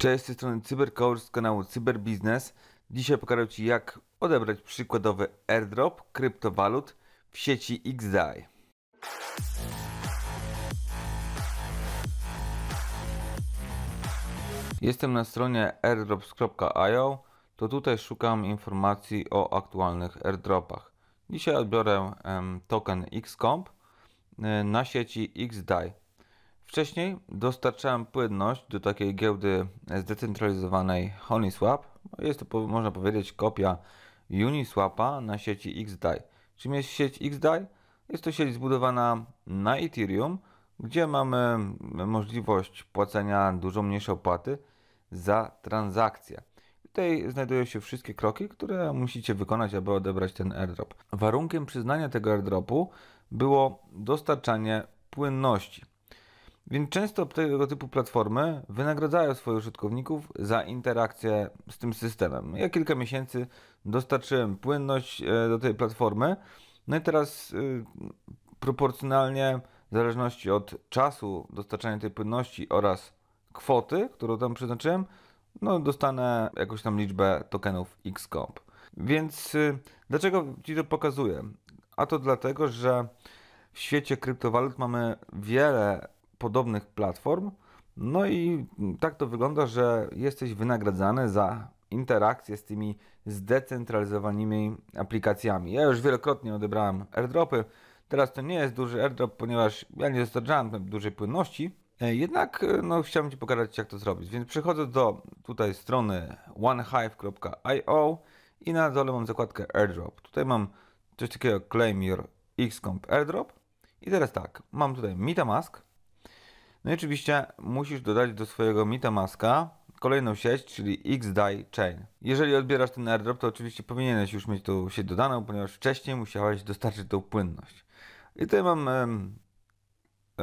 Cześć, z tej strony CyberCourse z kanału Cyberbiznes. Dzisiaj pokażę Ci jak odebrać przykładowy airdrop kryptowalut w sieci XDAI. Jestem na stronie airdrops.io, to tutaj szukam informacji o aktualnych airdropach. Dzisiaj odbiorę token XCOMP y, na sieci XDAI. Wcześniej dostarczałem płynność do takiej giełdy zdecentralizowanej HoneySwap. Jest to, można powiedzieć, kopia Uniswapa na sieci XDAI. Czym jest sieć XDAI? Jest to sieć zbudowana na Ethereum, gdzie mamy możliwość płacenia dużo mniejszej opłaty za transakcję. Tutaj znajdują się wszystkie kroki, które musicie wykonać, aby odebrać ten airdrop. Warunkiem przyznania tego airdropu było dostarczanie płynności. Więc często tego typu platformy wynagradzają swoich użytkowników za interakcję z tym systemem. Ja kilka miesięcy dostarczyłem płynność e, do tej platformy, no i teraz e, proporcjonalnie w zależności od czasu dostarczania tej płynności oraz kwoty, którą tam przeznaczyłem, no dostanę jakąś tam liczbę tokenów Xcomp. Więc e, dlaczego Ci to pokazuję? A to dlatego, że w świecie kryptowalut mamy wiele podobnych platform. No i tak to wygląda, że jesteś wynagradzany za interakcję z tymi zdecentralizowanymi aplikacjami. Ja już wielokrotnie odebrałem airdropy. Teraz to nie jest duży airdrop, ponieważ ja nie dostarczałem dużej płynności. E, jednak e, no, chciałem Ci pokazać, jak to zrobić. Więc przechodzę do tutaj strony onehive.io i na dole mam zakładkę airdrop. Tutaj mam coś takiego claim your xcomp airdrop. I teraz tak, mam tutaj MetaMask, no i oczywiście musisz dodać do swojego MetaMaska kolejną sieć, czyli XDAI Chain. Jeżeli odbierasz ten airdrop, to oczywiście powinieneś już mieć tą sieć dodaną, ponieważ wcześniej musiałeś dostarczyć tą płynność. I tutaj mam e,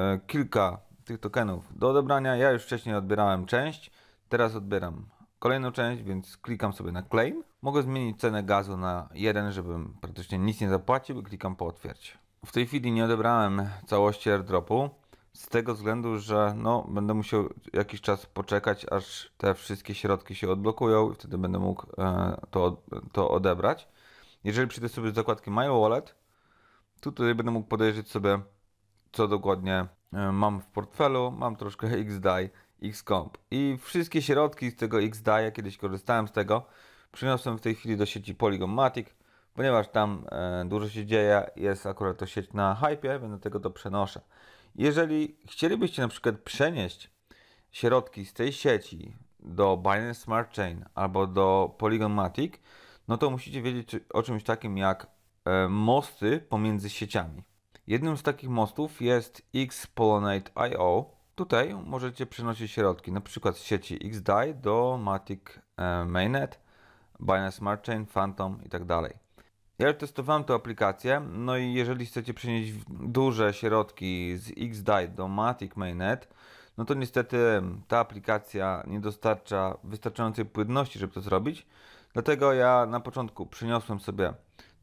e, kilka tych tokenów do odebrania. Ja już wcześniej odbierałem część, teraz odbieram kolejną część, więc klikam sobie na claim. Mogę zmienić cenę gazu na 1, żebym praktycznie nic nie zapłacił klikam klikam potwierdź. W tej chwili nie odebrałem całości airdropu z tego względu, że no, będę musiał jakiś czas poczekać, aż te wszystkie środki się odblokują i wtedy będę mógł e, to, to odebrać. Jeżeli przyjdę sobie z zakładki My Wallet, to tutaj będę mógł podejrzeć sobie, co dokładnie e, mam w portfelu. Mam troszkę XDAI, XComp i wszystkie środki z tego XDAI, ja kiedyś korzystałem z tego, przyniosłem w tej chwili do sieci Polygon Matic, ponieważ tam e, dużo się dzieje, jest akurat to sieć na hypie, więc do tego to przenoszę. Jeżeli chcielibyście na przykład przenieść środki z tej sieci do Binance Smart Chain albo do Polygon Matic, no to musicie wiedzieć o czymś takim jak e, mosty pomiędzy sieciami. Jednym z takich mostów jest xpolonate.io. Tutaj możecie przenosić środki np. z sieci XDAI do Matic e, Mainnet, Binance Smart Chain, Phantom itd. Tak ja już testowałem tę aplikację, no i jeżeli chcecie przenieść duże środki z XDAI do Matic Mainnet, no to niestety ta aplikacja nie dostarcza wystarczającej płynności, żeby to zrobić. Dlatego ja na początku przeniosłem sobie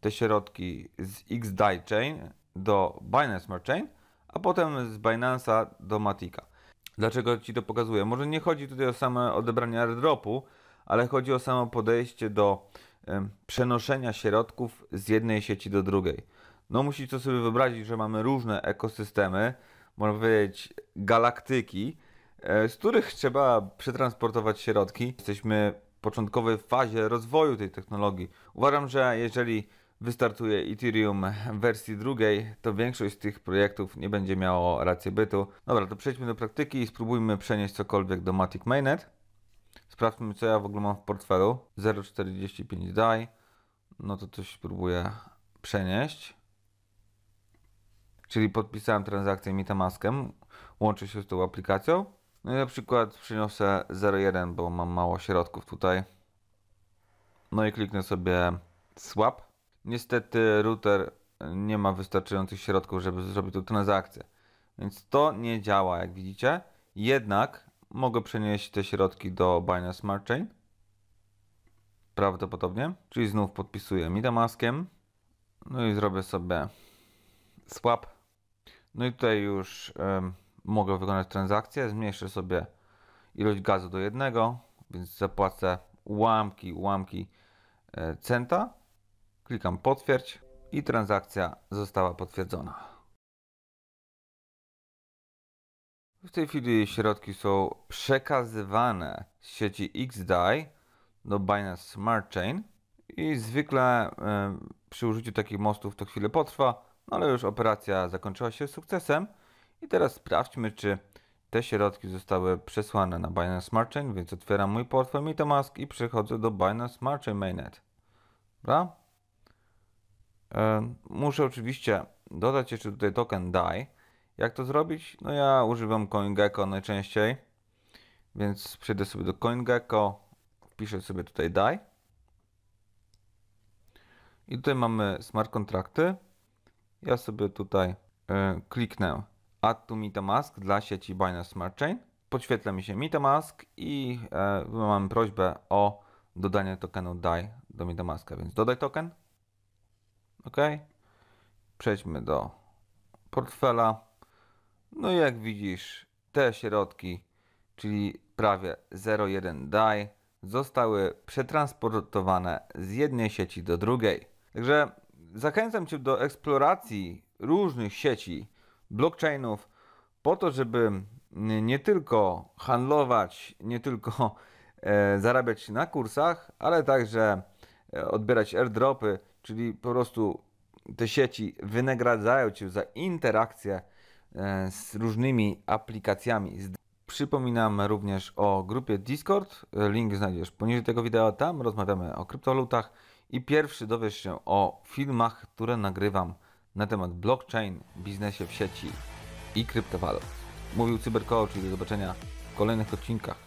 te środki z XDAI Chain do Binance Smart Chain, a potem z Binance'a do Matika. Dlaczego Ci to pokazuję? Może nie chodzi tutaj o same odebranie airdropu, ale chodzi o samo podejście do przenoszenia środków z jednej sieci do drugiej. No musicie to sobie wyobrazić, że mamy różne ekosystemy, można powiedzieć galaktyki, e, z których trzeba przetransportować środki. Jesteśmy w początkowej fazie rozwoju tej technologii. Uważam, że jeżeli wystartuje Ethereum w wersji drugiej, to większość z tych projektów nie będzie miało racji bytu. Dobra, to przejdźmy do praktyki i spróbujmy przenieść cokolwiek do Matic Mainnet. Sprawdźmy, co ja w ogóle mam w portfelu. 0,45 DAI. No to coś spróbuję przenieść. Czyli podpisałem transakcję Metamaskiem. Łączy się z tą aplikacją. No i na przykład przyniosę 0,1, bo mam mało środków tutaj. No i kliknę sobie swap. Niestety router nie ma wystarczających środków, żeby zrobić tą transakcję. Więc to nie działa, jak widzicie. Jednak mogę przenieść te środki do Binance Smart Chain. Prawdopodobnie. Czyli znów podpisuję Mitamaskiem. No i zrobię sobie swap. No i tutaj już mogę wykonać transakcję. Zmniejszę sobie ilość gazu do jednego, więc zapłacę ułamki, ułamki e, centa. Klikam potwierdź i transakcja została potwierdzona. W tej chwili środki są przekazywane z sieci XDAI do Binance Smart Chain i zwykle y, przy użyciu takich mostów to chwilę potrwa, no ale już operacja zakończyła się sukcesem i teraz sprawdźmy, czy te środki zostały przesłane na Binance Smart Chain, więc otwieram mój portfel MetaMask i przechodzę do Binance Smart Chain Mainnet. Dobra? Y, muszę oczywiście dodać jeszcze tutaj token DAI, jak to zrobić? No ja używam CoinGecko najczęściej, więc przejdę sobie do CoinGecko, wpiszę sobie tutaj DAI. I tutaj mamy smart kontrakty. Ja sobie tutaj yy, kliknę Add to MetaMask dla sieci Binance Smart Chain. Podświetla mi się MetaMask i yy, e, mam prośbę o dodanie tokenu DAI do MetaMaska, więc dodaj token. OK. Przejdźmy do portfela. No i jak widzisz, te środki, czyli prawie 0,1 DAI, zostały przetransportowane z jednej sieci do drugiej. Także zachęcam Cię do eksploracji różnych sieci, blockchainów, po to, żeby nie tylko handlować, nie tylko e, zarabiać na kursach, ale także e, odbierać airdropy, czyli po prostu te sieci wynagradzają Cię za interakcję E, z różnymi aplikacjami. Przypominam również o grupie Discord. E, link znajdziesz poniżej tego wideo. Tam rozmawiamy o kryptolutach i pierwszy dowiesz się o filmach, które nagrywam na temat blockchain, biznesie w sieci i kryptowalut. Mówił Cybercoach i do zobaczenia w kolejnych odcinkach.